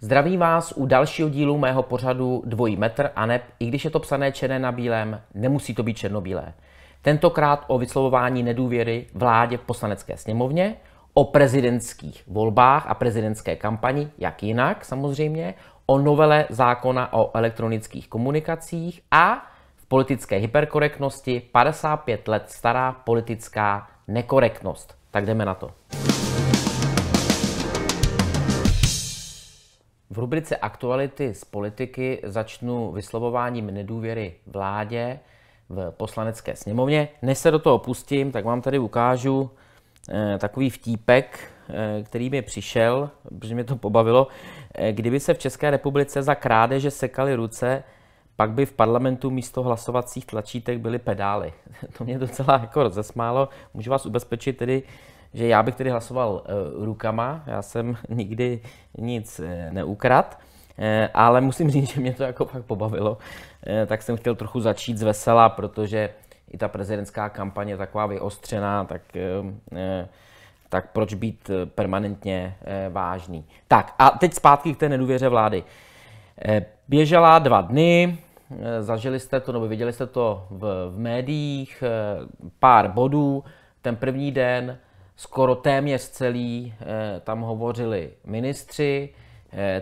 Zdravím vás u dalšího dílu mého pořadu Dvojí metr a neb, i když je to psané černé na bílém, nemusí to být černobílé. Tentokrát o vyslovování nedůvěry vládě v poslanecké sněmovně o prezidentských volbách a prezidentské kampani, jak jinak samozřejmě, o novele zákona o elektronických komunikacích a v politické hyperkorektnosti 55 let stará politická nekorektnost. Tak jdeme na to. V rubrice Aktuality z politiky začnu vyslovováním nedůvěry vládě v poslanecké sněmovně. Než se do toho pustím, tak vám tady ukážu Eh, takový vtípek, eh, který mi přišel, protože mě to pobavilo. Eh, kdyby se v České republice za krádeže sekaly ruce, pak by v parlamentu místo hlasovacích tlačítek byly pedály. To mě docela jako rozesmálo. Můžu vás ubezpečit tedy, že já bych tedy hlasoval rukama, já jsem nikdy nic neukrad, ale musím říct, že mě to jako pak pobavilo, tak jsem chtěl trochu začít z vesela, protože i ta prezidentská kampaně taková vyostřená, tak, eh, eh, tak proč být eh, permanentně vážný. Tak a teď zpátky k té nedůvěře vlády. Běžela dva dny, zažili jste to, nebo viděli jste to v, v médiích, pár bodů. Ten první den, skoro téměř celý, tam hovořili ministři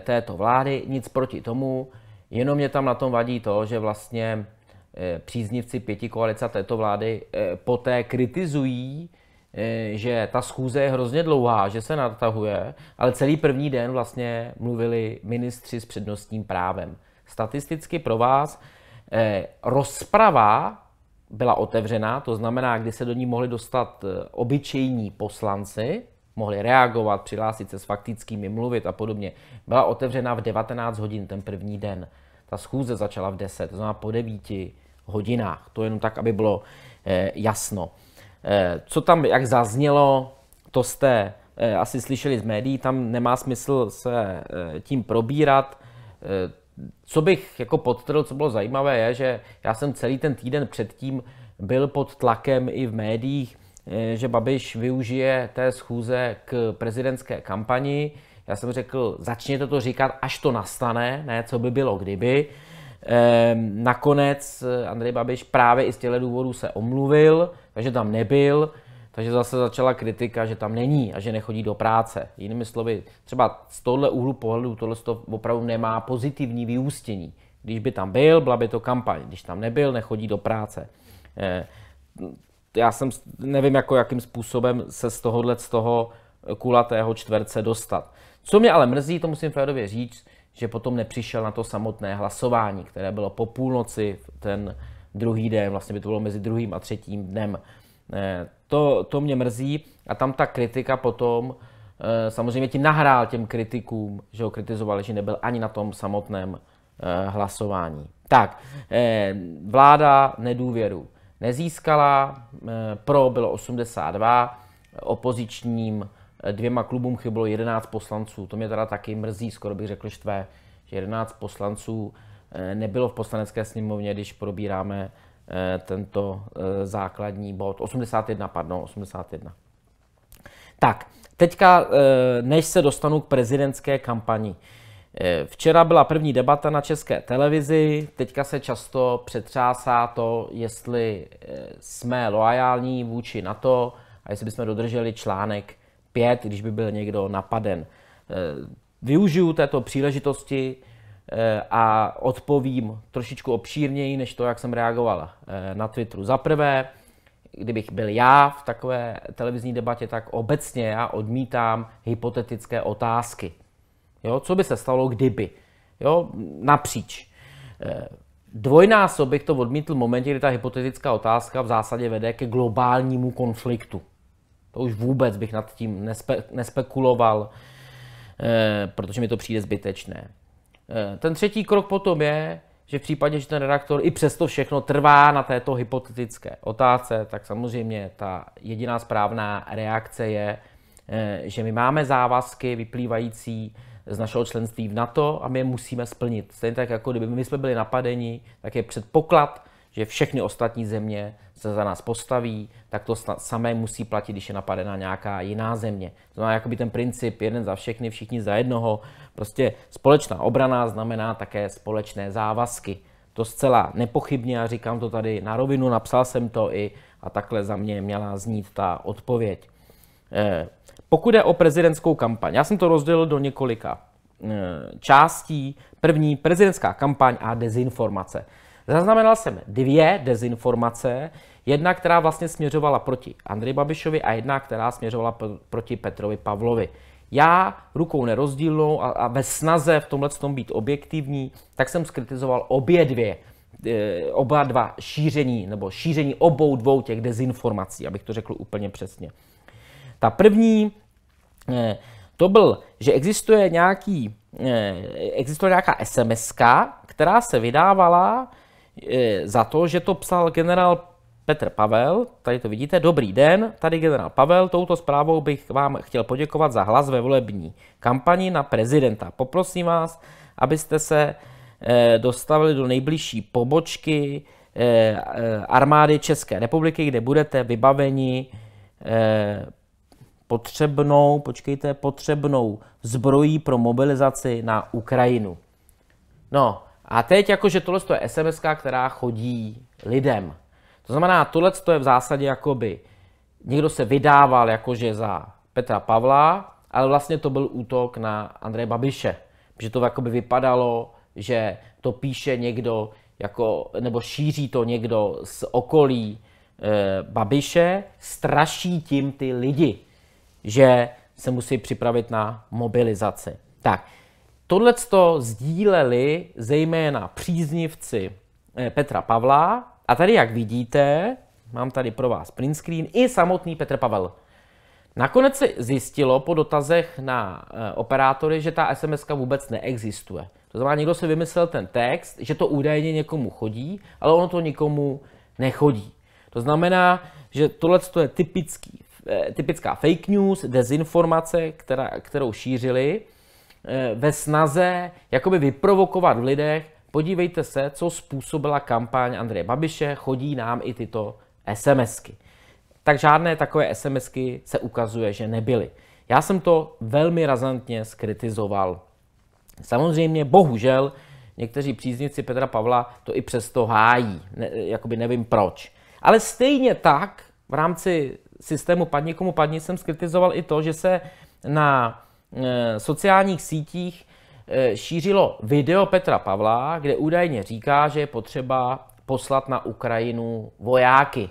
této vlády, nic proti tomu, jenom mě tam na tom vadí to, že vlastně Eh, příznivci pěti koalice této vlády eh, poté kritizují, eh, že ta schůze je hrozně dlouhá, že se natahuje, ale celý první den vlastně mluvili ministři s přednostním právem. Statisticky pro vás rozprava byla otevřená, to znamená, kdy se do ní mohli dostat obyčejní poslanci, mohli reagovat, přihlásit se s faktickými, mluvit a podobně. Byla otevřena v 19 hodin ten první den. Ta schůze začala v 10, to znamená po 9 hodinách. To jenom tak, aby bylo eh, jasno. Eh, co tam, jak zaznělo, to jste eh, asi slyšeli z médií, tam nemá smysl se eh, tím probírat. Eh, co bych jako podtrhl, co bylo zajímavé, je, že já jsem celý ten týden předtím byl pod tlakem i v médiích, eh, že Babiš využije té schůze k prezidentské kampani. Já jsem řekl, začněte to říkat, až to nastane, ne co by bylo kdyby. Ehm, nakonec eh, Andrej Babiš právě i z těchto důvodů se omluvil, takže tam nebyl, takže zase začala kritika, že tam není a že nechodí do práce. Jinými slovy, třeba z tohle úhlu pohledu tohle to opravdu nemá pozitivní vyústění. Když by tam byl, byla by to kampaň. Když tam nebyl, nechodí do práce. Ehm, já jsem nevím, jako jakým způsobem se z tohohle z toho kulatého čtverce dostat. Co mě ale mrzí, to musím Fredově říct, že potom nepřišel na to samotné hlasování, které bylo po půlnoci ten druhý den, vlastně by to bylo mezi druhým a třetím dnem. Eh, to, to mě mrzí a tam ta kritika potom eh, samozřejmě ti nahrál těm kritikům, že ho kritizovali, že nebyl ani na tom samotném eh, hlasování. Tak, vláda nedůvěru nezískala, pro bylo 82, opozičním dvěma klubům chybělo 11 poslanců. To mě teda taky mrzí, skoro bych řekl štve, že 11 poslanců eh, nebylo v poslanecké sněmovně, když probíráme eh, tento eh, základní bod. 81, pardon, 81. Tak, teďka, než se dostanu k prezidentské kampani. Včera byla první debata na české televizi, teďka se často přetřásá to, jestli jsme loajální vůči NATO a jestli bychom dodrželi článek pět, když by byl někdo napaden. Eh, využiju této příležitosti eh, a odpovím trošičku obšírněji, než to, jak jsem reagoval eh, na Twitteru. Za prvé, kdybych byl já v takové televizní debatě, tak obecně já odmítám hypotetické otázky. Jo, co by se stalo, kdyby? Jo, napříč. Dvojnásob bych to odmítl v momentě, kdy ta hypotetická otázka v zásadě vede ke globálnímu konfliktu. To už vůbec bych nad tím nespe, nespekuloval, e, protože mi to přijde zbytečné. E, ten třetí krok potom je, že v případě, že ten redaktor i přesto všechno trvá na této hypotetické otázce, tak samozřejmě ta jediná správná reakce je, eh, že my máme závazky vyplývající z našeho členství v NATO a my je musíme splnit. Stejně tak, jako kdyby my jsme byli napadeni, tak je předpoklad, že všechny ostatní země se za nás postaví, tak to samé musí platit, když je napadena nějaká jiná země. To má jakoby ten princip jeden za všechny, všichni za jednoho. Prostě společná obrana znamená také společné závazky. To zcela nepochybně, a říkám to tady na rovinu, napsal jsem to i a takhle za mě měla znít ta odpověď. Eh, pokud je o prezidentskou kampaň, já jsem to rozdělil do několika eh, částí. První, prezidentská kampaň a dezinformace. Zaznamenal jsem dvě dezinformace, jedna, která vlastně směřovala proti Andrej Babišovi a jedna, která směřovala proti Petrovi Pavlovi. Já rukou nerozdílnou a, a ve snaze v tomhle tom být objektivní, tak jsem skritizoval obě dvě e, oba dva šíření, nebo šíření obou dvou těch dezinformací, abych to řekl úplně přesně. Ta první, e, to byl, že existuje, nějaký, e, existuje nějaká sms která se vydávala E, za to, že to psal generál Petr Pavel, tady to vidíte, dobrý den, tady generál Pavel, touto zprávou bych vám chtěl poděkovat za hlas ve volební kampani na prezidenta. Poprosím vás, abyste se e, dostavili do nejbližší pobočky e, armády České republiky, kde budete vybaveni potřebnou, počkejte, potřebnou zbrojí pro mobilizaci na Ukrajinu. No, a teď jakože tohle je SMS, která chodí lidem. To znamená, tohle je v zásadě jakoby někdo se vydával jakože za Petra Pavla, ale vlastně to byl útok na Andreje Babiše. že to jakoby vypadalo, že to píše někdo, jako, nebo šíří to někdo z okolí e, Babiše, straší tím ty lidi, že se musí připravit na mobilizaci. Tak, Tohle sdíleli zejména příznivci eh, Petra Pavla a tady, jak vidíte, mám tady pro vás print screen, i samotný Petr Pavel. Nakonec se zjistilo po dotazech na eh, operátory, že ta SMS vůbec neexistuje. To znamená, někdo si vymyslel ten text, že to údajně někomu chodí, ale ono to nikomu nechodí. To znamená, že tohle je typický, eh, typická fake news, dezinformace, která, kterou šířili. Eh, ve snaze jakoby vyprovokovat v lidech, podívejte se, co způsobila kampaň Andreje Babiše, chodí nám i tyto SMSky. Tak žádné takové SMSky se ukazuje, že nebyly. Já jsem to velmi razantně skritizoval. Samozřejmě, bohužel, někteří příznici Petra Pavla to i přesto hájí. Ne, jakoby nevím proč. Ale stejně tak v rámci systému padni komu padni jsem skritizoval i to, že se na Eh, sociálních sítích eh, šířilo video Petra Pavla, kde údajně říká, že je potřeba poslat na Ukrajinu vojáky.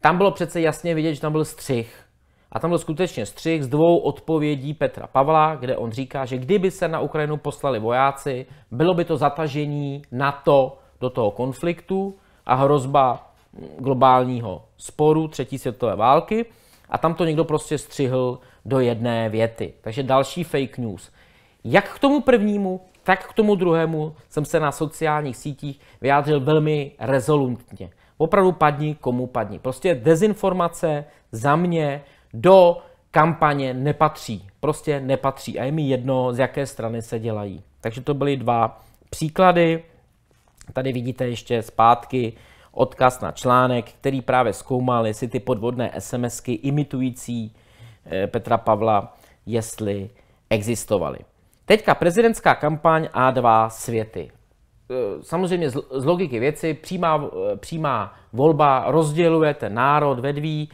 Tam bylo přece jasně vidět, že tam byl střih. A tam byl skutečně střih s dvou odpovědí Petra Pavla, kde on říká, že kdyby se na Ukrajinu poslali vojáci, bylo by to zatažení NATO do toho konfliktu a hrozba globálního sporu třetí světové války. A tam to někdo prostě střihl do jedné věty. Takže další fake news. Jak k tomu prvnímu, tak k tomu druhému jsem se na sociálních sítích vyjádřil velmi rezolutně. Opravdu padni, komu padni. Prostě dezinformace za mě do kampaně nepatří. Prostě nepatří. A je mi jedno, z jaké strany se dělají. Takže to byly dva příklady. Tady vidíte ještě zpátky odkaz na článek, který právě zkoumal, jestli ty podvodné SMSky imitující Eh, Petra Pavla, jestli existovaly. Teďka prezidentská kampaň a 2 světy. Eh, samozřejmě z logiky věci přímá, eh, přímá volba rozděluje ten národ, vedví,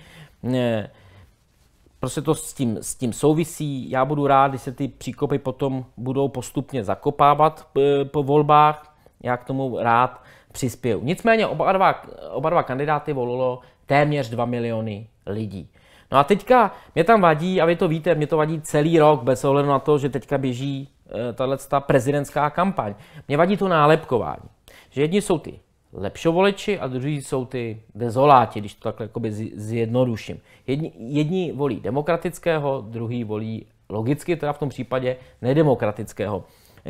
prostě to s tím, s tím souvisí. Já budu rád, když se ty příkopy potom budou postupně zakopávat po volbách. Já k tomu rád přispěju. Nicméně oba dva, oba dva kandidáty volilo téměř 2 miliony lidí. No a teďka mě tam vadí, a vy to víte, mě to vadí celý rok, bez ohledu na to, že teďka běží eh, tahle prezidentská kampaň. Mě vadí to nálepkování. Že jedni jsou ty lepšovoleči a druhý jsou ty dezoláti, když to takhle zjednoduším. Jedni, jedni volí demokratického, druhý volí logicky, teda v tom případě nedemokratického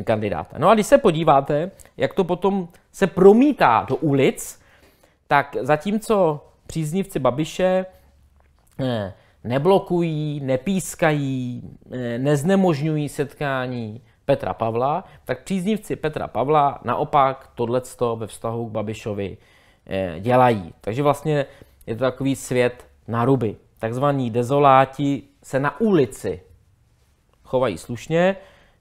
kandidáta. No a když se podíváte, jak to potom se promítá do ulic, tak zatímco příznivci Babiše neblokují, nepískají, neznemožňují setkání Petra Pavla, tak příznivci Petra Pavla naopak tohleto ve vztahu k Babišovi eh, dělají. Takže vlastně je to takový svět naruby. Takzvaní dezoláti se na ulici chovají slušně,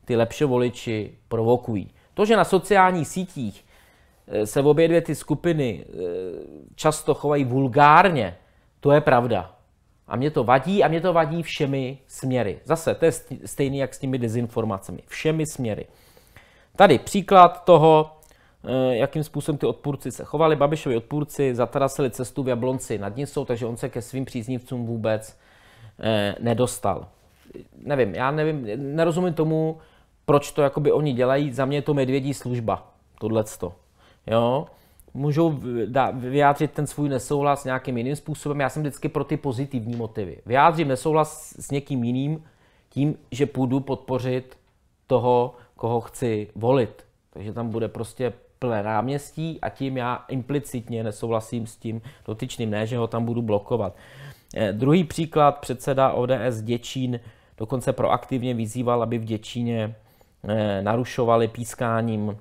ty lepší voliči provokují. To, že na sociálních sítích eh, se obě dvě ty skupiny eh, často chovají vulgárně, to je pravda. A mě to vadí a mě to vadí všemi směry. Zase, to je stejný jak s těmi dezinformacemi. Všemi směry. Tady příklad toho, eh, jakým způsobem ty odpůrci se chovali. Babišovi odpůrci zatarasili cestu v Jablonci nad Nisou, takže on se ke svým příznivcům vůbec eh, nedostal. Nevím, já nevím, nerozumím tomu, proč to jakoby oni dělají. Za mě je to medvědí služba, tohleto. Jo? můžou vyjádřit ten svůj nesouhlas nějakým jiným způsobem. Já jsem vždycky pro ty pozitivní motivy. Vyjádřím nesouhlas s někým jiným tím, že půjdu podpořit toho, koho chci volit. Takže tam bude prostě plné náměstí a tím já implicitně nesouhlasím s tím dotyčným, ne, že ho tam budu blokovat. Eh, druhý příklad, předseda ODS Děčín dokonce proaktivně vyzýval, aby v Děčíně eh, narušovali pískáním,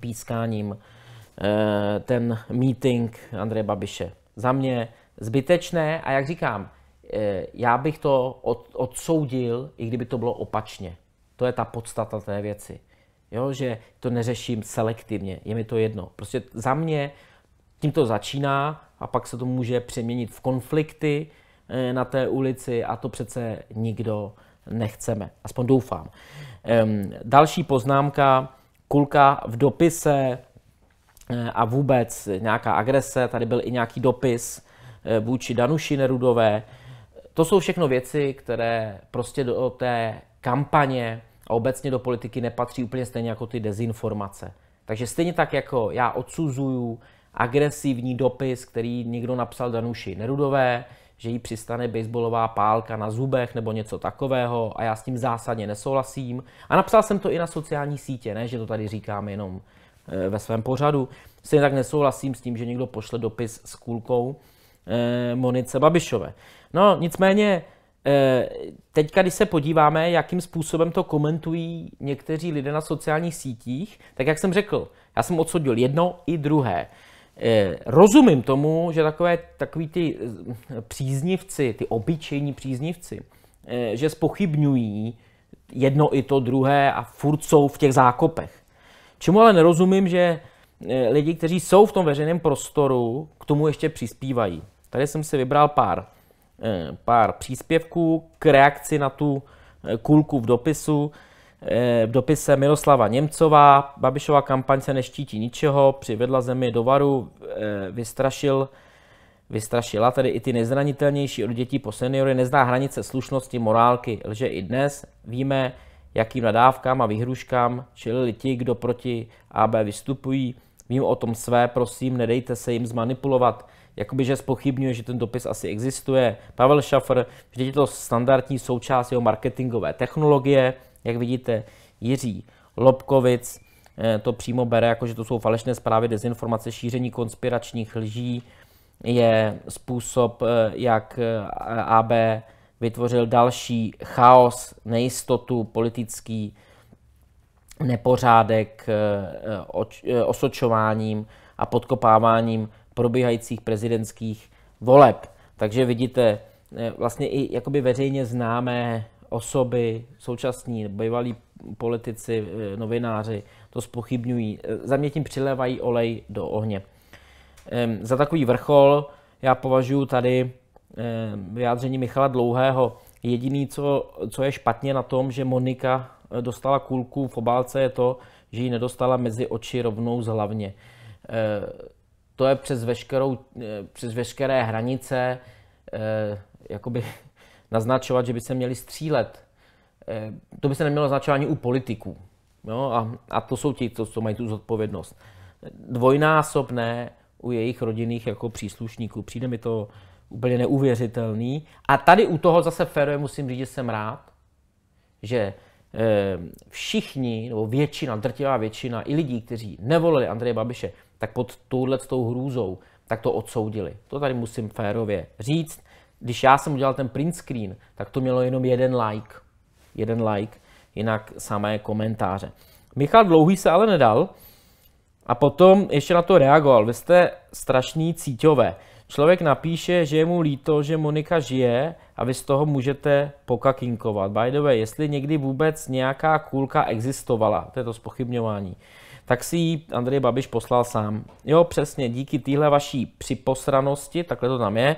pískáním eh, Eh, ten meeting Andreje Babiše. Za mě zbytečné a jak říkám, eh, já bych to odsoudil, i kdyby to bylo opačně. To je ta podstata té věci. Jo, že to neřeším selektivně, je mi to jedno. Prostě za mě tím to začíná a pak se to může přeměnit v konflikty eh, na té ulici a to přece nikdo nechceme. Aspoň doufám. Další poznámka, Kulka v dopise Eh, a vůbec nějaká agrese, tady byl i nějaký dopis eh, vůči Danuši Nerudové. To jsou všechno věci, které prostě do té kampaně a obecně do politiky nepatří úplně stejně jako ty dezinformace. Takže stejně tak jako já odsuzuju agresivní dopis, který někdo napsal Danuši Nerudové, že jí přistane baseballová pálka na zubech nebo něco takového a já s tím zásadně nesouhlasím. A napsal jsem to i na sociální sítě, ne, že to tady říkám jenom Eh, ve svém pořadu. Stejně tak nesouhlasím s tím, že někdo pošle dopis s kůlkou eh, Monice Babišové. No nicméně, eh, teď když se podíváme, jakým způsobem to komentují někteří lidé na sociálních sítích, tak jak jsem řekl, já jsem odsudil jedno i druhé. Rozumím tomu, že takové, takový ty příznivci, ty obyčejní příznivci, že spochybňují jedno i to druhé a furt jsou v těch zákopech. Čemu ale nerozumím, že eh, lidi, kteří jsou v tom veřejném prostoru, k tomu ještě přispívají. Tady jsem si vybral pár, eh, pár příspěvků k reakci na tu eh, kulku v dopisu. V dopise Miroslava Němcová, Babišova kampaň se neštítí ničeho, přivedla zemi do varu, vystrašil, vystrašila tedy i ty nezranitelnější od dětí po seniory, nezná hranice slušnosti, morálky, lže i dnes. Víme, jakým nadávkám a vyhruškám čelili ti, kdo proti AB vystupují. Vím o tom své, prosím, nedejte se jim zmanipulovat. Jakoby, že spochybňuje, že ten dopis asi existuje. Pavel Šafr, vždyť je to standardní součást jeho marketingové technologie. Jak vidíte, Jiří Lobkovic eh, to přímo bere, jako že to jsou falešné zprávy, dezinformace, šíření konspiračních lží je způsob, eh, jak eh, AB vytvořil další chaos, nejistotu, politický nepořádek eh, eh, eh, osočováním a podkopáváním probíhajících prezidentských voleb. Takže vidíte, vlastně i jakoby veřejně známé osoby, současní, bývalí politici, novináři to spochybňují. Za mě tím přilévají olej do ohně. Za takový vrchol já považuji tady Eh, vyjádření Michala Dlouhého. Jediný, co, co je špatně na tom, že Monika eh, dostala kulku v obálce, je to, že ji nedostala mezi oči rovnou z hlavně. Eh, to je přes, veškerou, přes veškeré hranice, jakoby naznačovat, že by se měli střílet. To by se nemělo naznačovat ani u politiků. No, a, a to jsou ti, co, co mají tu zodpovědnost. Dvojnásobné u jejich rodinných jako příslušníků. Přijde mi to úplně neuvěřitelný. A tady u toho zase Ferre musím říct, že jsem rád, že eh, všichni, nebo většina, drtivá většina i lidí, kteří nevolili Andreje Babiše, tak pod touhle tou hrůzou, tak to odsoudili. To tady musím férově říct. Když já jsem udělal ten print screen, tak to mělo jenom jeden like. Jeden like, jinak samé komentáře. Michal Dlouhý se ale nedal a potom ještě na to reagoval. Vy jste strašný cíťové. Člověk napíše, že je mu líto, že Monika žije a vy z toho můžete pokakinkovat. By the way, jestli někdy vůbec nějaká kůlka existovala, to je to spochybňování, tak si ji Andrej Babiš poslal sám. Jo, přesně, díky téhle vaší připosranosti, takhle to tam je,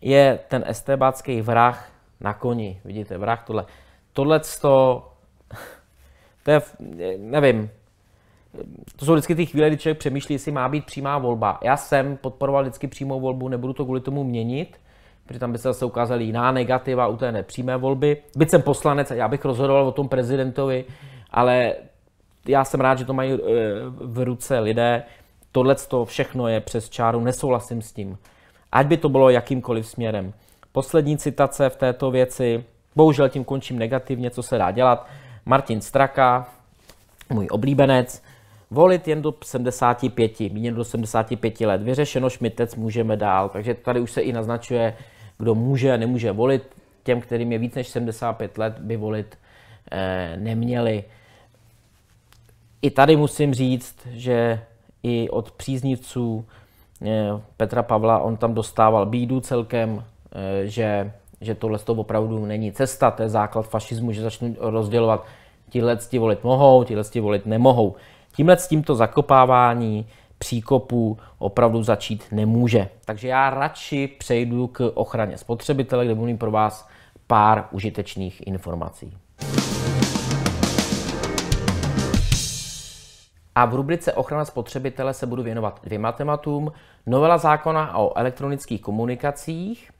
je ten estebácký vrah na koni. Vidíte, vrah tohle. Tohle to, to je, nevím, to jsou vždycky ty chvíle, kdy člověk přemýšlí, jestli má být přímá volba. Já jsem podporoval vždycky přímou volbu, nebudu to kvůli tomu měnit, protože tam by se zase ukázaly jiná negativa u té nepřímé volby. Byť jsem poslanec a já bych rozhodoval o tom prezidentovi, ale já jsem rád, že to mají eh, v ruce lidé. Tohle to všechno je přes čáru, nesouhlasím s tím. Ať by to bylo jakýmkoliv směrem. Poslední citace v této věci, bohužel tím končím negativně, co se dá dělat. Martin Straka, můj oblíbenec, volit jen do 75, méně do 75 let. Vyřešeno šmitec, můžeme dál. Takže tady už se i naznačuje, kdo může a nemůže volit. Těm, kterým je víc než 75 let, by volit eh, neměli. I tady musím říct, že i od příznivců eh, Petra Pavla on tam dostával bídu celkem, eh, že, že tohle to opravdu není cesta, to je základ fašismu, že začnou rozdělovat tihle ti volit mohou, tihle ti volit nemohou. Tímhle s tímto zakopávání příkopů opravdu začít nemůže. Takže já radši přejdu k ochraně spotřebitele, kde mluvím pro vás pár užitečných informací. A v rubrice Ochrana spotřebitele se budu věnovat dvěma tématům. Novela zákona o elektronických komunikacích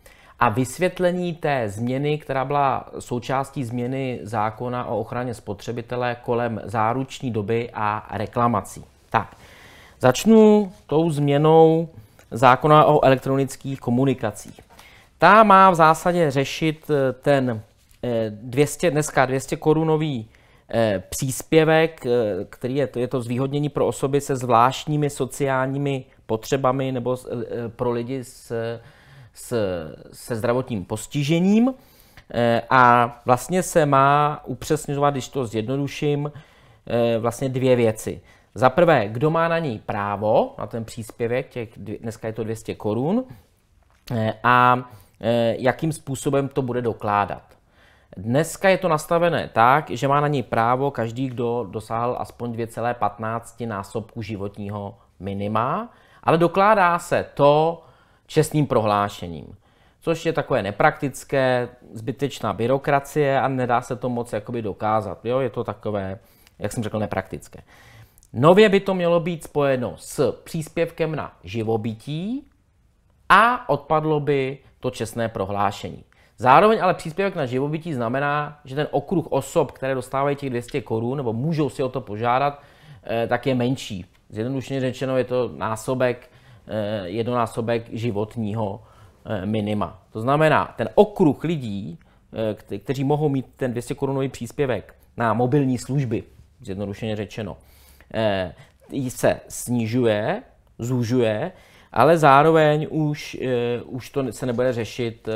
a vysvětlení té změny, která byla součástí změny zákona o ochraně spotřebitele kolem záruční doby a reklamací. Tak, začnu tou změnou zákona o elektronických komunikacích. Ta má v zásadě řešit eh, ten 200, eh, dneska 200 korunový eh, příspěvek, který je to, je to zvýhodnění pro osoby se zvláštními sociálními potřebami nebo pro lidi s s, se zdravotním postižením eh, a vlastně se má upřesňovat, když to zjednoduším, eh, vlastně dvě věci. Za prvé, kdo má na něj právo, na ten příspěvek, těch, dneska je to 200 korun, eh, a jakým způsobem to bude dokládat. Dneska je to nastavené tak, že má na něj právo každý, kdo dosáhl aspoň 2,15 násobku životního minima, ale dokládá se to, čestným prohlášením. Což je takové nepraktické, zbytečná byrokracie a nedá se to moc jakoby dokázat. Jo? Je to takové, jak jsem řekl, nepraktické. Nově by to mělo být spojeno s příspěvkem na živobytí a odpadlo by to čestné prohlášení. Zároveň ale příspěvek na živobytí znamená, že ten okruh osob, které dostávají těch 200 korun nebo můžou si o to požádat, eh, tak je menší. Zjednodušně řečeno je to násobek Eh, jednonásobek životního eh, minima. To znamená, ten okruh lidí, eh, kteří mohou mít ten 200 korunový příspěvek na mobilní služby, zjednodušeně řečeno, se snižuje, zúžuje, ale zároveň už, už to se nebude řešit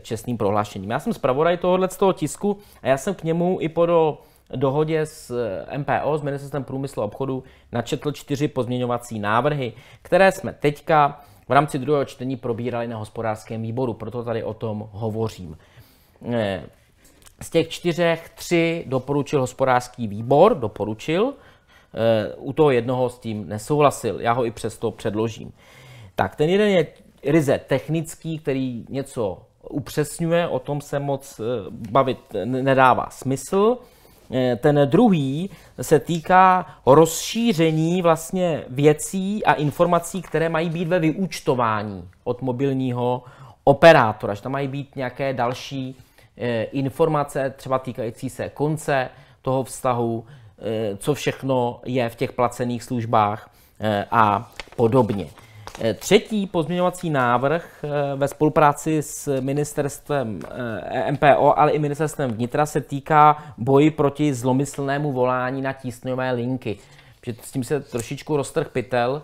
čestným prohlášením. Já jsem zpravodaj tohohle z toho tisku a já jsem k němu i podal dohodě s eh, MPO, s Ministerstvem průmyslu a obchodu, načetl čtyři pozměňovací návrhy, které jsme teďka v rámci druhého čtení probírali na hospodářském výboru, proto tady o tom hovořím. Eh, z těch čtyřech tři doporučil hospodářský výbor, doporučil, eh, u toho jednoho s tím nesouhlasil, já ho i přesto předložím. Tak ten jeden je ryze technický, který něco upřesňuje, o tom se moc bavit nedává smysl. Eh, ten druhý se týká rozšíření vlastně věcí a informací, které mají být ve vyúčtování od mobilního operátora, že tam mají být nějaké další eh, informace, třeba týkající se konce toho vztahu, eh, co všechno je v těch placených službách a podobně. Eh, třetí pozměňovací návrh eh, ve spolupráci s ministerstvem eh, e MPO, ale i ministerstvem vnitra se týká boji proti zlomyslnému volání na tísňové linky. s tím se trošičku roztrh pytel,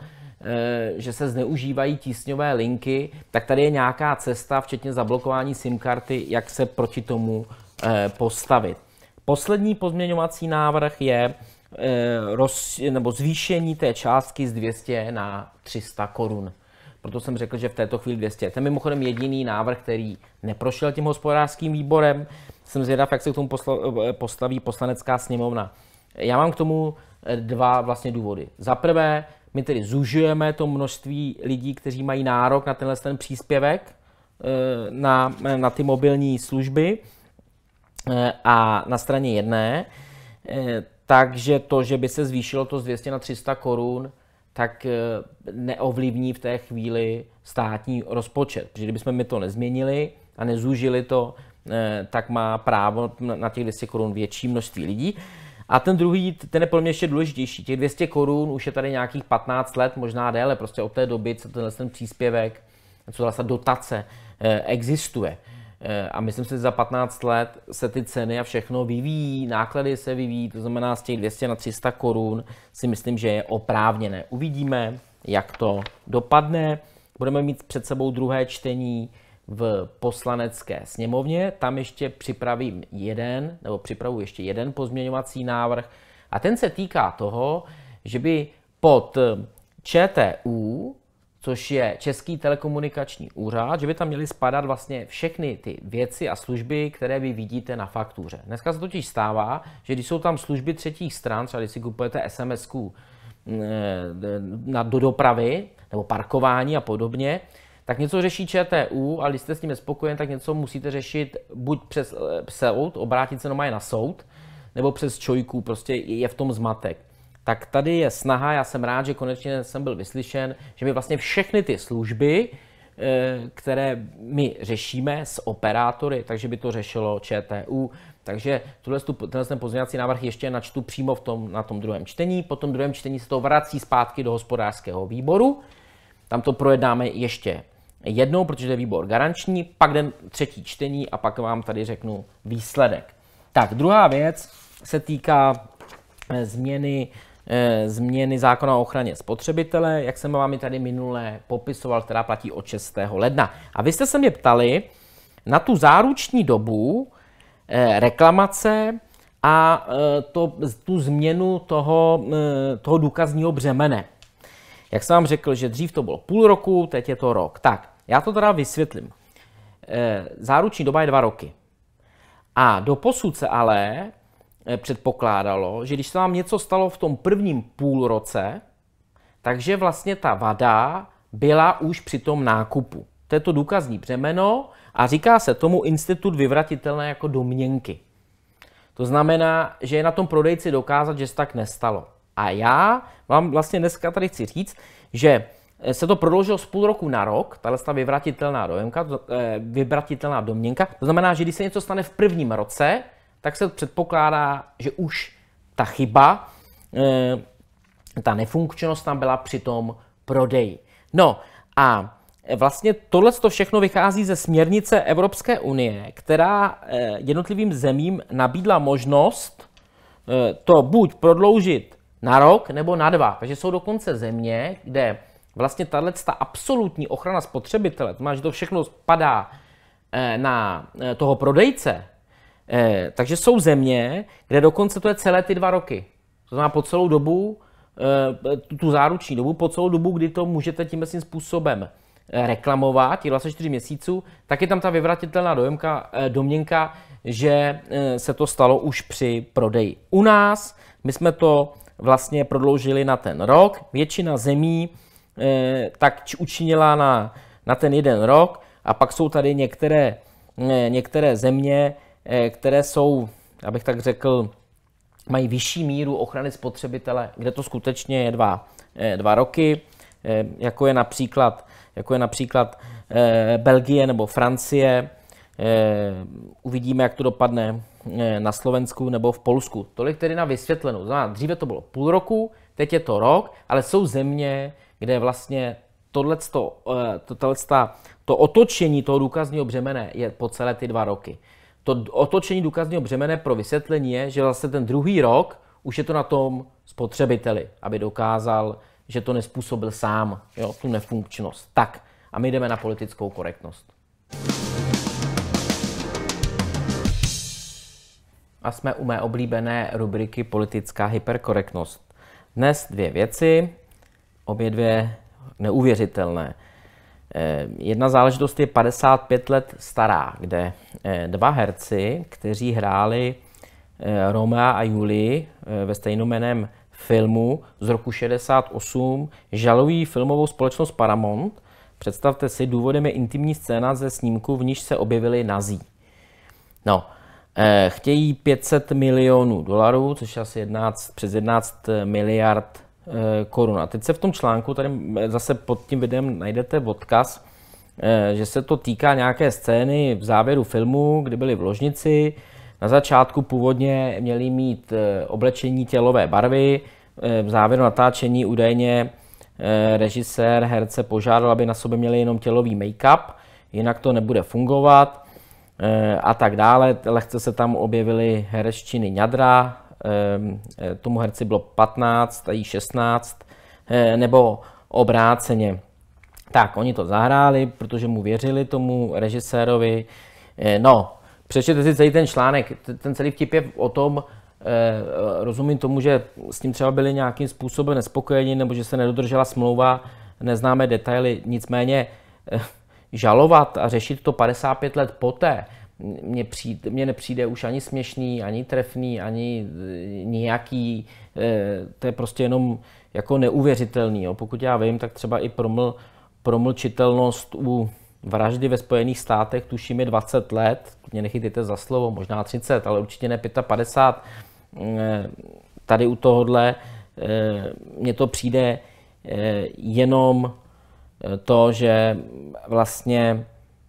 že se zneužívají tísňové linky, tak tady je nějaká cesta, včetně zablokování SIM karty, jak se proti tomu postavit. Poslední pozměňovací návrh je Eh, roz, nebo zvýšení té částky z 200 na 300 korun. Proto jsem řekl, že v této chvíli 200. je mimochodem jediný návrh, který neprošel tím hospodářským výborem. Jsem zvědav, jak se k tomu eh, postaví poslanecká sněmovna. Já mám k tomu eh, dva vlastně důvody. Za prvé, my tedy zužujeme to množství lidí, kteří mají nárok na tenhle ten příspěvek na, na ty mobilní služby a na straně jedné takže to, že by se zvýšilo to z 200 na 300 korun, tak eh, neovlivní v té chvíli státní rozpočet. Protože kdybychom my to nezměnili a nezúžili to, eh, tak má právo na těch 200 korun větší množství lidí. A ten druhý, ten je pro mě ještě důležitější. Těch 200 korun už je tady nějakých 15 let, možná déle, prostě od té doby, co tenhle ten příspěvek, co ta dotace eh, existuje. Eh, a myslím si, že za 15 let se ty ceny a všechno vyvíjí, náklady se vyvíjí, to znamená z těch 200 na 300 korun si myslím, že je oprávněné. Uvidíme, jak to dopadne. Budeme mít před sebou druhé čtení v poslanecké sněmovně. Tam ještě připravím jeden, nebo připravu ještě jeden pozměňovací návrh. A ten se týká toho, že by pod ČTU což je Český telekomunikační úřad, že by tam měly spadat vlastně všechny ty věci a služby, které vy vidíte na faktuře. Dneska se totiž stává, že když jsou tam služby třetích stran, třeba když si kupujete sms mm, eh, na do dopravy nebo parkování a podobně, tak něco řeší ČTU a když jste s tím spokojen, tak něco musíte řešit buď přes eh, soud, obrátit se normálně na soud, nebo přes čojku, prostě je v tom zmatek tak tady je snaha, já jsem rád, že konečně jsem byl vyslyšen, že mi vlastně všechny ty služby, eh, které my řešíme s operátory, takže by to řešilo ČTU. Takže tuhle, tenhle ten pozměňovací návrh ještě načtu přímo v tom, na tom druhém čtení. Po tom druhém čtení se to vrací zpátky do hospodářského výboru. Tam to projednáme ještě jednou, protože to je výbor garanční, pak den třetí čtení a pak vám tady řeknu výsledek. Tak, druhá věc se týká eh, změny Eh, změny zákona o ochraně spotřebitele, jak jsem vám ji tady minule popisoval, která platí od 6. ledna. A vy jste se mě ptali na tu záruční dobu eh, reklamace a eh, to, tu změnu toho, toho důkazního břemene. Jak jsem vám řekl, že dřív to bylo půl roku, teď je to rok. Tak, já to teda vysvětlím. Záruční doba je dva roky. A do posud se ale Eh, předpokládalo, že když se vám něco stalo v tom prvním půlroce, takže vlastně ta vada byla už při tom nákupu. To je to důkazní břemeno a říká se tomu institut vyvratitelné jako domněnky. To znamená, že je na tom prodejci dokázat, že se tak nestalo. A já vám vlastně dneska tady chci říct, že eh, se to prodloužilo z půl roku na rok, tahle ta vyvratitelná, dojemka, eh, vyvratitelná domněnka. To znamená, že když se něco stane v prvním roce, tak se předpokládá, že už ta chyba, eh, ta nefunkčnost tam byla při tom prodeji. No a vlastně tohle to všechno vychází ze směrnice Evropské unie, která eh, jednotlivým zemím nabídla možnost eh, to buď prodloužit na rok nebo na dva. Takže jsou dokonce země, kde vlastně tahle ta absolutní ochrana spotřebitele, to má, že to všechno spadá na toho prodejce, Eh, takže jsou země, kde dokonce to je celé ty dva roky. To znamená po celou dobu, eh, tu, tu záruční dobu, po celou dobu, kdy to můžete tímhle tím způsobem eh, reklamovat, těch 24 měsíců, tak je tam ta vyvratitelná dojemka, domněnka, že se to stalo už při prodeji. U nás my jsme to vlastně prodloužili na ten rok, většina zemí tak učinila na, na ten jeden rok a pak jsou tady některé, některé země, Eh, které jsou, abych tak řekl, mají vyšší míru ochrany spotřebitele, kde to skutečně je dva, eh, dva roky, eh, jako je například, jako je například Belgie nebo Francie. Uvidíme, jak to dopadne na Slovensku nebo v Polsku. Tolik tedy na vysvětlenou. Znamená, dříve to bylo půl roku, teď je to rok, ale jsou země, kde vlastně tohleto, to, to otočení toho důkazního břemene je po celé ty dva roky to otočení důkazního břemene pro vysvětlení je, že zase vlastně ten druhý rok už je to na tom spotřebiteli, aby dokázal, že to nespůsobil sám, jo, tu nefunkčnost. Tak, a my jdeme na politickou korektnost. A jsme u mé oblíbené rubriky politická hyperkorektnost. Dnes dvě věci, obě dvě neuvěřitelné. Eh, jedna záležitost je 55 let stará, kde eh, dva herci, kteří hráli eh, Romea a Julii ve stejnomeném filmu z roku 68, žalují filmovou společnost Paramount. Představte si, důvodem je intimní scéna ze snímku, v níž se objevili nazí. No, chtějí 500 milionů dolarů, což je asi 11, přes 11 miliard Eh, korun. A teď se v tom článku, tady eh, zase pod tím videem najdete odkaz, eh, že se to týká nějaké scény v závěru filmu, kdy byli v ložnici. Na začátku původně měli mít oblečení tělové barvy, v závěru natáčení údajně režisér herce požádal, aby na sobě měli jenom tělový make-up, jinak to nebude fungovat a tak dále. Lehce se tam objevily hereščiny ňadra, Ehm, eh, tomu herci bylo 15 a jí 16, eh, nebo obráceně. Tak, oni to zahráli, protože mu věřili tomu režisérovi. Eh, no, přečtěte si celý ten článek. Ten celý vtip je o tom, rozumím tomu, že s tím třeba byli nějakým způsobem nespokojeni, nebo že se nedodržela smlouva, neznáme detaily, nicméně žalovat a řešit to 55 let poté, mně, přijde, mně nepřijde už ani směšný, ani trefný, ani eh, nějaký, eh, to je prostě jenom jako neuvěřitelný. Jo. Pokud já vím, tak třeba i proml, promlčitelnost u vraždy ve Spojených státech, tuším je 20 let, mě nechytíte za slovo, možná 30, ale určitě ne 55. Eh, tady u tohohle mně to přijde jenom to, že vlastně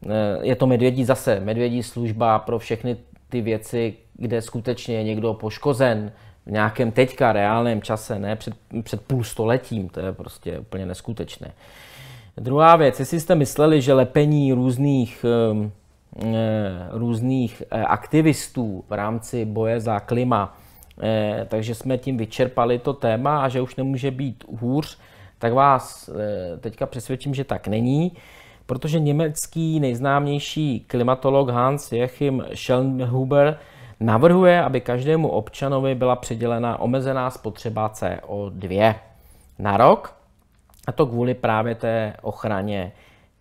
Eh, je to medvědí zase, medvědí služba pro všechny ty věci, kde skutečně je někdo poškozen v nějakém teďka reálném čase, ne před, před půl stoletím, to je prostě úplně neskutečné. Druhá věc, jestli jste mysleli, že lepení různých, ehm, eh, různých eh, aktivistů v rámci boje za klima, takže jsme tím vyčerpali to téma a že už nemůže být hůř, tak vás teďka přesvědčím, že tak není protože německý nejznámější klimatolog Hans Joachim Schellnhuber navrhuje, aby každému občanovi byla přidělena omezená spotřeba CO2 na rok, a to kvůli právě té ochraně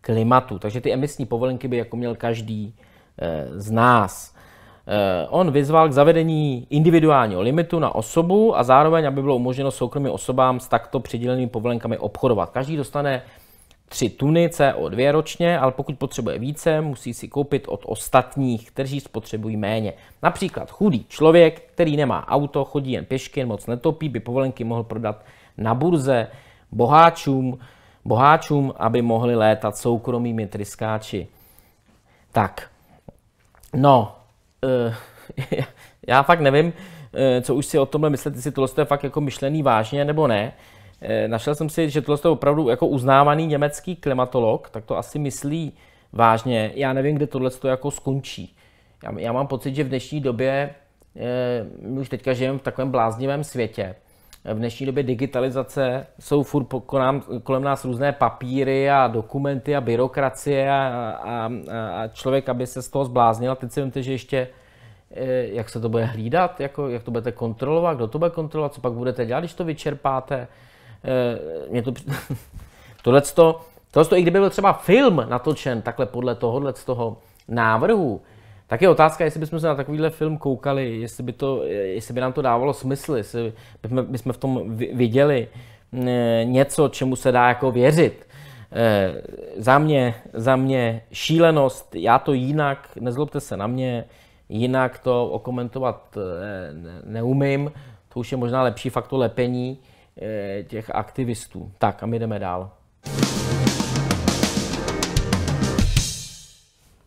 klimatu. Takže ty emisní povolenky by jako měl každý eh, z nás. Eh, on vyzval k zavedení individuálního limitu na osobu a zároveň, aby bylo umožněno soukromým osobám s takto přidělenými povolenkami obchodovat. Každý dostane 3 tuny CO2 ročně, ale pokud potřebuje více, musí si koupit od ostatních, kteří spotřebují méně. Například chudý člověk, který nemá auto, chodí jen pěšky, moc netopí, by povolenky mohl prodat na burze boháčům, boháčům aby mohli létat soukromými tryskáči. Tak, no, e, já fakt nevím, eh, co už si o tomhle myslíte, jestli tohle je fakt jako myšlený vážně nebo ne. Eh, našel jsem si, že tohle je opravdu jako uznávaný německý klimatolog, tak to asi myslí vážně. Já nevím, kde tohle jako skončí. Já, já mám pocit, že v dnešní době, eh, my už teďka žijeme v takovém bláznivém světě, v dnešní době digitalizace jsou furt kolem, kolem nás různé papíry a dokumenty a byrokracie a, a, a člověk, aby se z toho zbláznil. A teď si vímte, že ještě eh, jak se to bude hlídat, jako, jak to budete kontrolovat, kdo to bude kontrolovat, co pak budete dělat, když to vyčerpáte. Eh, mě to... tohleto, tohleto, i kdyby byl třeba film natočen takhle podle tohohle z toho návrhu, tak je otázka, jestli bychom se na takovýhle film koukali, jestli by, to, eh, jestli by nám to dávalo smysl, jestli bychom, bychom v tom viděli eh, něco, čemu se dá jako věřit. za mě, za mě šílenost, já to jinak, nezlobte se na mě, jinak to okomentovat neumím, to už je možná lepší fakt to lepení, Eh, těch aktivistů. Tak a my jdeme dál.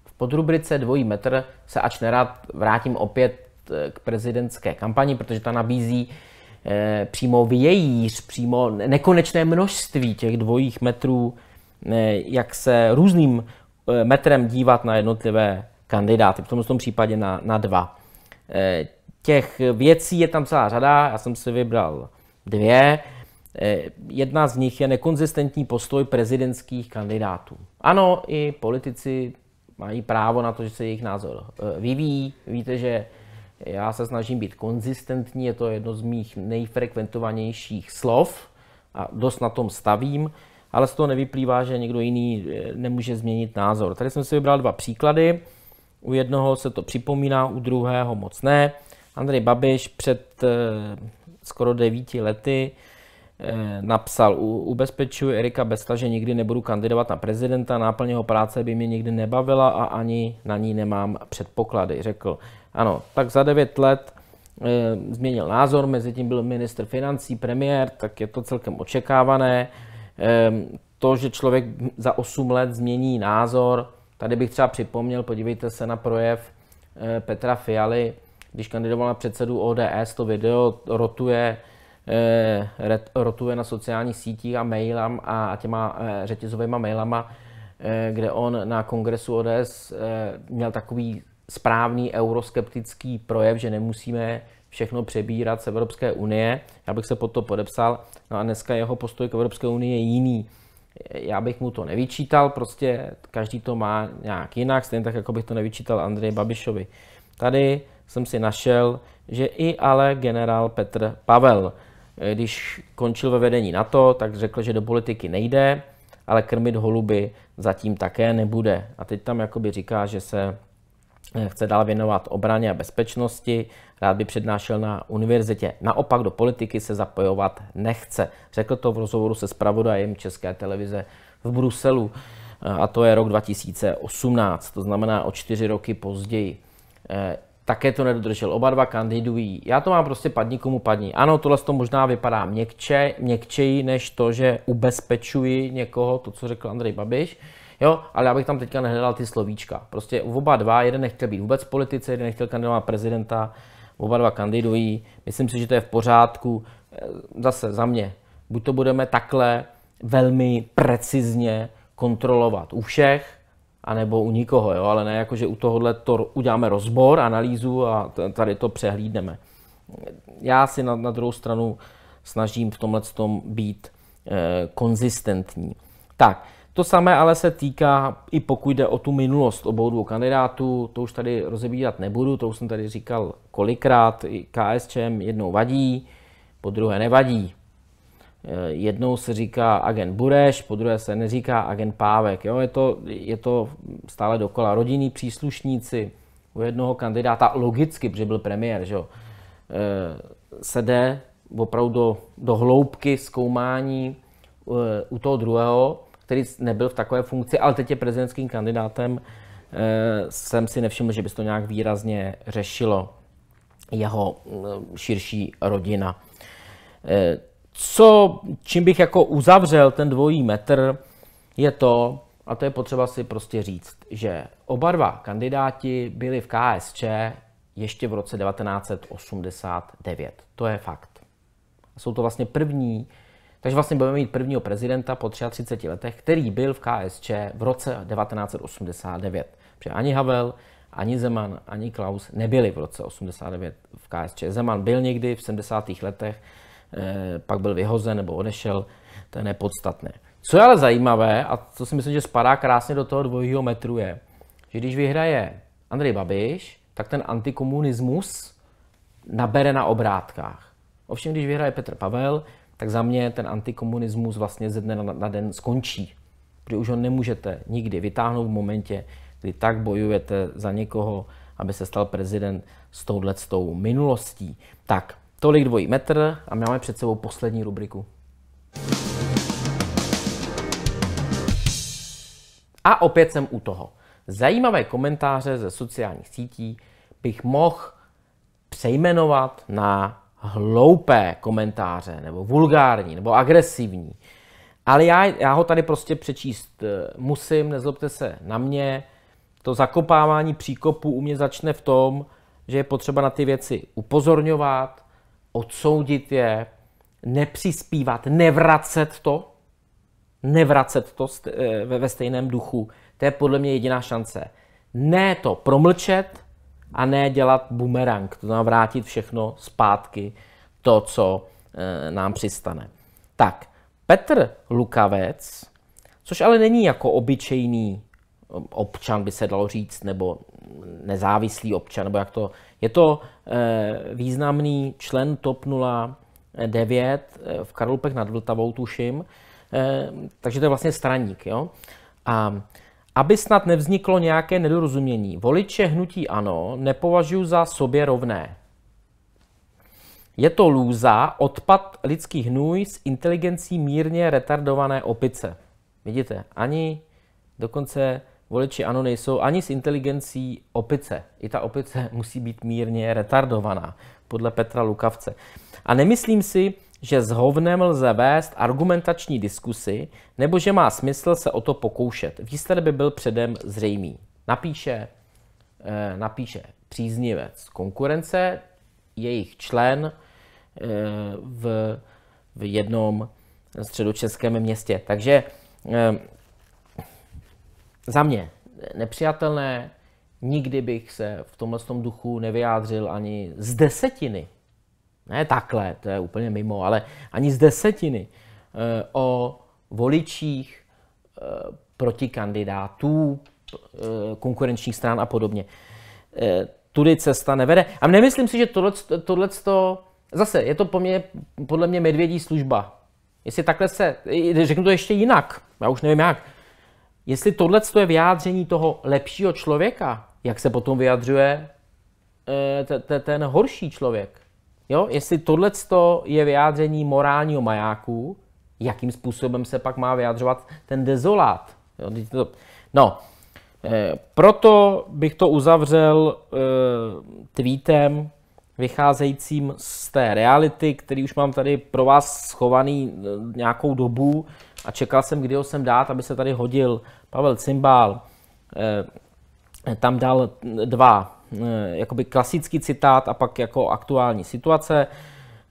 V podrubrice Dvojí metr se ač nerad vrátím opět eh, k prezidentské kampani, protože ta nabízí eh, přímo vějíř, přímo nekonečné množství těch dvojích metrů, jak se různým metrem dívat na jednotlivé kandidáty, v tomto případě na, na dva. Těch věcí je tam celá řada, já jsem si vybral Dvě. Eh, jedna z nich je nekonzistentní postoj prezidentských kandidátů. Ano, i politici mají právo na to, že se jejich názor eh, vyvíjí. Víte, že já se snažím být konzistentní, je to jedno z mých nejfrekventovanějších slov a dost na tom stavím, ale z toho nevyplývá, že někdo jiný eh, nemůže změnit názor. Tady jsem si vybral dva příklady. U jednoho se to připomíná, u druhého moc ne. Andrej Babiš před skoro devíti lety eh, napsal, ubezpečuji Erika Besta, že nikdy nebudu kandidovat na prezidenta, náplně jeho práce by mě nikdy nebavila a ani na ní nemám předpoklady, řekl. Ano, tak za devět let e, změnil názor, mezi tím byl minister financí, premiér, tak je to celkem očekávané. E, to, že člověk za 8 let změní názor, tady bych třeba připomněl, podívejte se na projev e, Petra Fialy když kandidoval na předsedu ODS, to video rotuje, eh, rotuje na sociálních sítích a mailem a těma eh, řetězovými mailama, eh, kde on na kongresu ODS měl takový správný euroskeptický projev, že nemusíme všechno přebírat z Evropské unie. Já bych se pod to podepsal. No a dneska jeho postoj k Evropské unii je jiný. Já bych mu to nevyčítal, prostě každý to má nějak jinak, stejně tak, jako bych to nevyčítal Andreji Babišovi. Tady jsem si našel, že i ale generál Petr Pavel, eh, když končil ve vedení NATO, tak řekl, že do politiky nejde, ale krmit holuby zatím také nebude. A teď tam jakoby říká, že se eh, chce dál věnovat obraně a bezpečnosti, rád by přednášel na univerzitě. Naopak do politiky se zapojovat nechce. Řekl to v rozhovoru se spravodajem České televize v Bruselu eh, a to je rok 2018, to znamená o čtyři roky později také to nedodržel. Oba dva kandidují. Já to mám prostě padní komu padní. Ano, tohle to možná vypadá měkče, měkčeji, než to, že ubezpečuji někoho, to, co řekl Andrej Babiš. Jo, ale já bych tam teďka nehledal ty slovíčka. Prostě oba dva, jeden nechtěl být vůbec v politice, jeden nechtěl kandidovat prezidenta, oba dva kandidují. Myslím si, že to je v pořádku. Eh, zase za mě, buď to budeme takhle velmi precizně kontrolovat u všech, anebo u nikoho, jo? ale ne jako, že u tohohle to uděláme rozbor, analýzu a tady to přehlídneme. Já si na, na druhou stranu snažím v tomhle tom být e, konzistentní. Tak, to samé ale se týká i pokud jde o tu minulost obou dvou kandidátů, to už tady rozebírat nebudu, to už jsem tady říkal kolikrát, i KSČM jednou vadí, po druhé nevadí. Eh, jednou se říká agent Bureš, po druhé se neříká agent Pávek. Jo? Je, to, je to stále dokola. Rodinní příslušníci u jednoho kandidáta, logicky, protože byl premiér, že jo? Eh, se jde opravdu do, do hloubky zkoumání eh, u toho druhého, který nebyl v takové funkci, ale teď je prezidentským kandidátem, jsem si nevšiml, že by to nějak výrazně řešilo jeho širší rodina. Co, čím bych jako uzavřel ten dvojí metr, je to, a to je potřeba si prostě říct, že oba dva kandidáti byli v KSČ ještě v roce 1989. To je fakt. Jsou to vlastně první, takže vlastně budeme mít prvního prezidenta po 33 letech, který byl v KSČ v roce 1989. Protože ani Havel, ani Zeman, ani Klaus nebyli v roce 89 v KSČ. Zeman byl někdy v 70. letech, Eh, pak byl vyhozen nebo odešel, to je nepodstatné. Co je ale zajímavé, a co si myslím, že spadá krásně do toho dvojího metru, je, že když vyhraje Andrej Babiš, tak ten antikomunismus nabere na obrátkách. Ovšem, když vyhraje Petr Pavel, tak za mě ten antikomunismus vlastně ze dne na den skončí. Protože už ho nemůžete nikdy vytáhnout v momentě, kdy tak bojujete za někoho, aby se stal prezident s touhletou minulostí. Tak, Tolik dvojí metr a máme před sebou poslední rubriku. A opět jsem u toho. Zajímavé komentáře ze sociálních sítí bych mohl přejmenovat na hloupé komentáře, nebo vulgární, nebo agresivní. Ale já, já ho tady prostě přečíst eh, musím, nezlobte se na mě. To zakopávání příkopu u mě začne v tom, že je potřeba na ty věci upozorňovat, odsoudit je, nepřispívat, nevracet to, nevracet to eh, ve stejném duchu. To je podle mě jediná šance. Ne to promlčet a ne dělat bumerang, to znamená vrátit všechno zpátky, to, co eh, nám přistane. Tak, Petr Lukavec, což ale není jako obyčejný občan, by se dalo říct, nebo nezávislý občan, nebo jak to. Je to eh, významný člen TOP 09 eh, eh, v Karlupech nad Vltavou, tuším, takže to je vlastně straník. Jo? A aby snad nevzniklo nějaké nedorozumění, voliče hnutí ano nepovažuji za sobě rovné. Je to lůza, odpad lidských hnůj s inteligencí mírně retardované opice. Vidíte, ani dokonce voliči ano nejsou ani s inteligencí opice. I ta opice musí být mírně retardovaná, podle Petra Lukavce. A nemyslím si, že s hovnem lze vést argumentační diskusy, nebo že má smysl se o to pokoušet. Výsledek by byl předem zřejmý. Napíše, eh, napíše příznivec konkurence, jejich člen eh, v, v jednom středočeském městě. Takže eh, za mě nepřijatelné, nikdy bych se v tomhle tom duchu nevyjádřil ani z desetiny, ne takhle, to je úplně mimo, ale ani z desetiny eh, o voličích eh, kandidátů eh, konkurenčních stran a podobně. Tudy cesta nevede. A nemyslím si, že tohle, zase je to po mě, podle mě medvědí služba. Jestli takhle se, řeknu to ještě jinak, já už nevím jak, Jestli tohle je vyjádření toho lepšího člověka, jak se potom vyjadřuje eh, ten horší člověk? Jo? Jestli tohle je vyjádření morálního majáku, jakým způsobem se pak má vyjadřovat ten dezolát? Jo? No, eh, proto bych to uzavřel eh, tweetem, vycházejícím z té reality, který už mám tady pro vás schovaný nějakou dobu, a čekal jsem, kdy ho sem dát, aby se tady hodil. Pavel Cymbál. Eh, tam dal dva, eh, jakoby klasický citát a pak jako aktuální situace.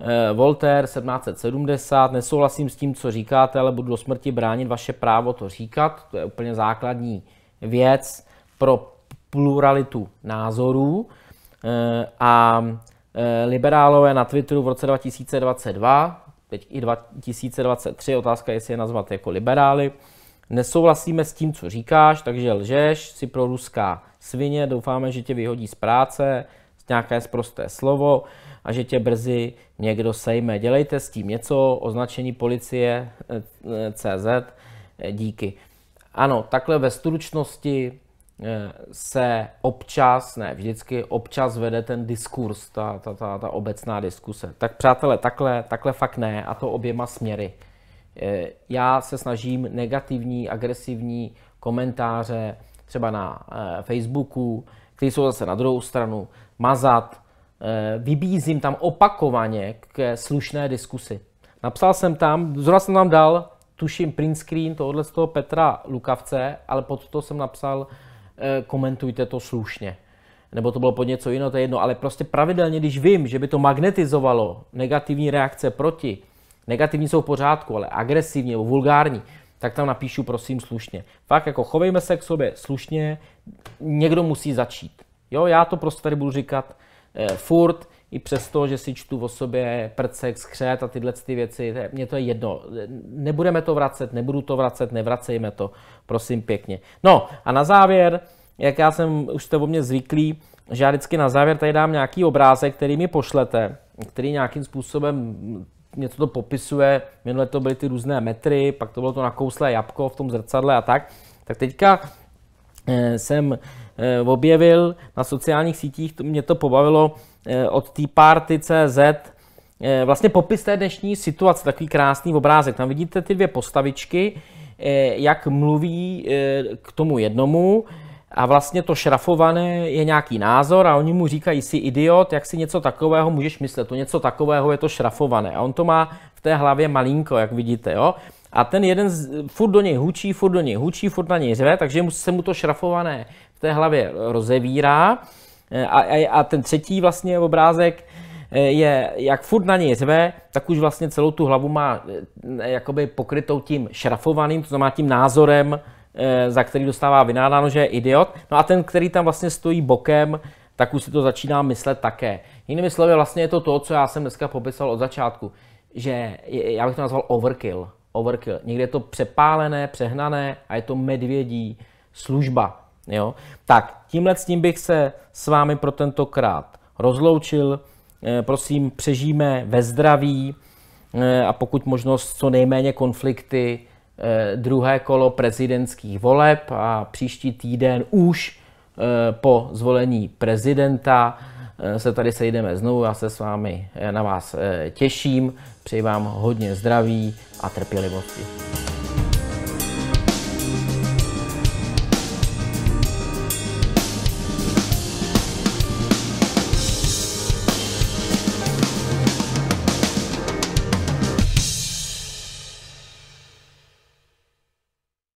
Eh, Voltaire 1770, nesouhlasím s tím, co říkáte, ale budu do smrti bránit vaše právo to říkat. To je úplně základní věc pro pluralitu názorů. a liberálové na Twitteru v roce 2022 teď i 2023, otázka je, jestli je nazvat jako liberály. Nesouhlasíme s tím, co říkáš, takže lžeš, si pro ruská svině, doufáme, že tě vyhodí z práce, nějaké zprosté slovo a že tě brzy někdo sejme. Dělejte s tím něco, označení policie eh, eh, CZ, eh, díky. Ano, takhle ve stručnosti Eh, se občas, ne vždycky, občas vede ten diskurs, ta, ta, ta, ta obecná diskuse. Tak přátelé, takhle, takhle fakt ne a to oběma směry. Eh, já se snažím negativní, agresivní komentáře třeba na eh, Facebooku, které jsou zase na druhou stranu, mazat, vybízím tam opakovaně k slušné diskusi. Napsal jsem tam, zrovna jsem tam dal, tuším, print screen tohohle z toho Petra Lukavce, ale pod to jsem napsal Eh, komentujte to slušně. Nebo to bylo pod něco jiného, to je jedno. Ale prostě pravidelně, když vím, že by to magnetizovalo negativní reakce proti, negativní jsou v pořádku, ale agresivní nebo vulgární, tak tam napíšu prosím slušně. Fakt jako chovejme se k sobě slušně, někdo musí začít. Jo, já to prostě tady budu říkat e, furt, i přesto, že si čtu o sobě prcek, skřet a tyhle ty věci, mně to je jedno. Nebudeme to vracet, nebudu to vracet, nevracejme to, prosím pěkně. No a na závěr, jak já jsem, už jste o mě zvyklý, že já vždycky na závěr tady dám nějaký obrázek, který mi pošlete, který nějakým způsobem něco to popisuje. Minule to byly ty různé metry, pak to bylo to nakouslé jabko v tom zrcadle a tak. Tak teďka eh, jsem eh, objevil na sociálních sítích, mě to pobavilo, Eh, od té party CZ eh, vlastně popis té dnešní situace, takový krásný obrázek. Tam vidíte ty dvě postavičky, eh, jak mluví k tomu jednomu a vlastně to šrafované je nějaký názor a oni mu říkají si idiot, jak si něco takového můžeš myslet, to něco takového je to šrafované. A on to má v té hlavě malinko, jak vidíte, jo. A ten jeden z, furt do něj hučí, furt do něj hučí, furt na něj řve, takže se mu to šrafované v té hlavě rozevírá. A, a, a ten třetí vlastně obrázek eh, je, jak furt na něj řve, tak už vlastně celou tu hlavu má eh, jakoby pokrytou tím šrafovaným, to znamená tím názorem, eh, za který dostává vynádáno, že je idiot. No a ten, který tam vlastně stojí bokem, tak už si to začíná myslet také. Jinými slovy, vlastně je to to, co já jsem dneska popisoval od začátku, že já bych to nazval overkill. Overkill. Někde je to přepálené, přehnané a je to medvědí služba. Jo? Tak tímhle s tím bych se s vámi pro tentokrát rozloučil. Eh, prosím, přežijme ve zdraví eh, a pokud možnost co nejméně konflikty eh, druhé kolo prezidentských voleb a příští týden už po zvolení prezidenta se tady sejdeme znovu. Já se s vámi na vás těším. Přeji vám hodně zdraví a trpělivosti.